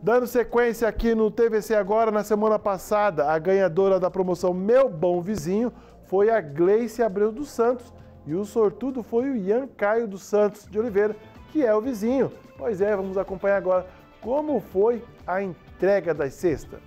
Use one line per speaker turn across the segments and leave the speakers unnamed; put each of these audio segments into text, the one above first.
Dando sequência aqui no TVC agora, na semana passada, a ganhadora da promoção Meu Bom Vizinho foi a Gleice Abreu dos Santos e o sortudo foi o Ian Caio dos Santos de Oliveira, que é o vizinho. Pois é, vamos acompanhar agora como foi a entrega das cestas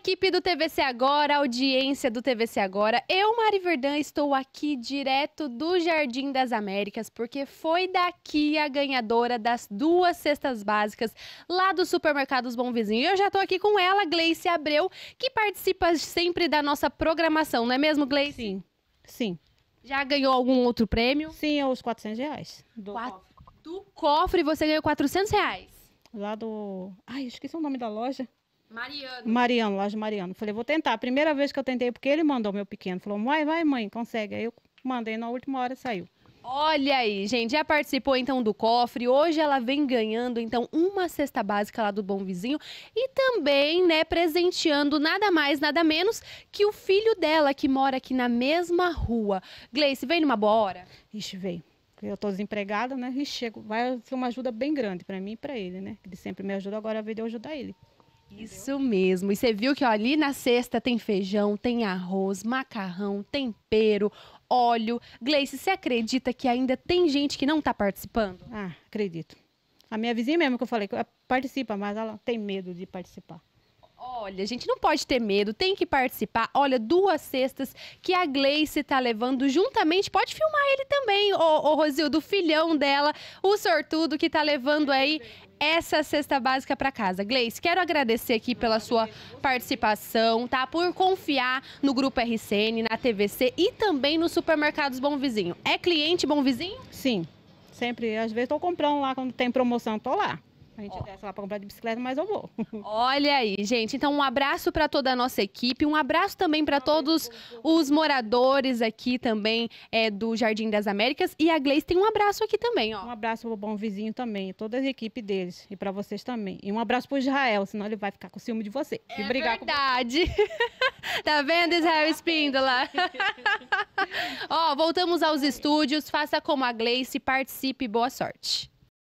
equipe do TVC Agora, audiência do TVC Agora. Eu, Mari Verdã, estou aqui direto do Jardim das Américas, porque foi daqui a ganhadora das duas cestas básicas lá do Supermercados Bom Vizinho. E eu já estou aqui com ela, Gleice Abreu, que participa sempre da nossa programação, não é mesmo, Gleice? Sim, sim. Já ganhou algum outro prêmio? Sim, é os 400 reais. Do, Qua... cofre. do cofre você ganhou 400 reais.
Lá do... Ai, esqueci o nome da loja.
Mariano. Mariano,
loja Mariano. Falei, vou tentar. A primeira vez que eu tentei, porque ele mandou meu pequeno. Falou, vai, vai, mãe, consegue. Aí eu mandei na última hora e saiu.
Olha aí, gente, já participou então do cofre. Hoje ela vem ganhando então uma cesta básica lá do Bom Vizinho e também, né, presenteando nada mais, nada menos que o filho dela que mora aqui na mesma rua. Gleice, vem numa boa hora?
Ixi, vem. Eu tô desempregada, né? E chego. Vai ser uma ajuda bem grande para mim e para ele, né? Ele
sempre me ajuda, agora veio é eu ajudar ele. Isso mesmo. E você viu que ó, ali na cesta tem feijão, tem arroz, macarrão, tempero, óleo. Gleice, você acredita que ainda tem gente que não está participando? Ah, acredito. A minha vizinha mesmo que eu falei que ah, participa,
mas ela tem medo de participar.
Olha, a gente não pode ter medo, tem que participar. Olha, duas cestas que a Gleice tá levando juntamente. Pode filmar ele também, o Rosildo, filhão dela, o sortudo que tá levando aí essa cesta básica para casa. Gleice, quero agradecer aqui pela sua participação, tá? Por confiar no Grupo RCN, na TVC e também nos supermercados Bom Vizinho. É cliente Bom Vizinho? Sim, sempre. Às vezes estou comprando lá quando tem promoção, estou lá.
A gente desce lá pra comprar de bicicleta, mas eu vou.
Olha aí, gente. Então, um abraço para toda a nossa equipe. Um abraço também para todos os moradores aqui também é, do Jardim das Américas. E a Gleice tem um abraço aqui também, ó. Um abraço pro bom vizinho também, toda a equipe deles. E para vocês
também. E um abraço pro Israel, senão ele vai ficar com ciúme de você. É e brigar verdade. com
tá vendo, Israel Espíndola? ó, voltamos aos estúdios. Faça como a Gleice, participe. Boa sorte.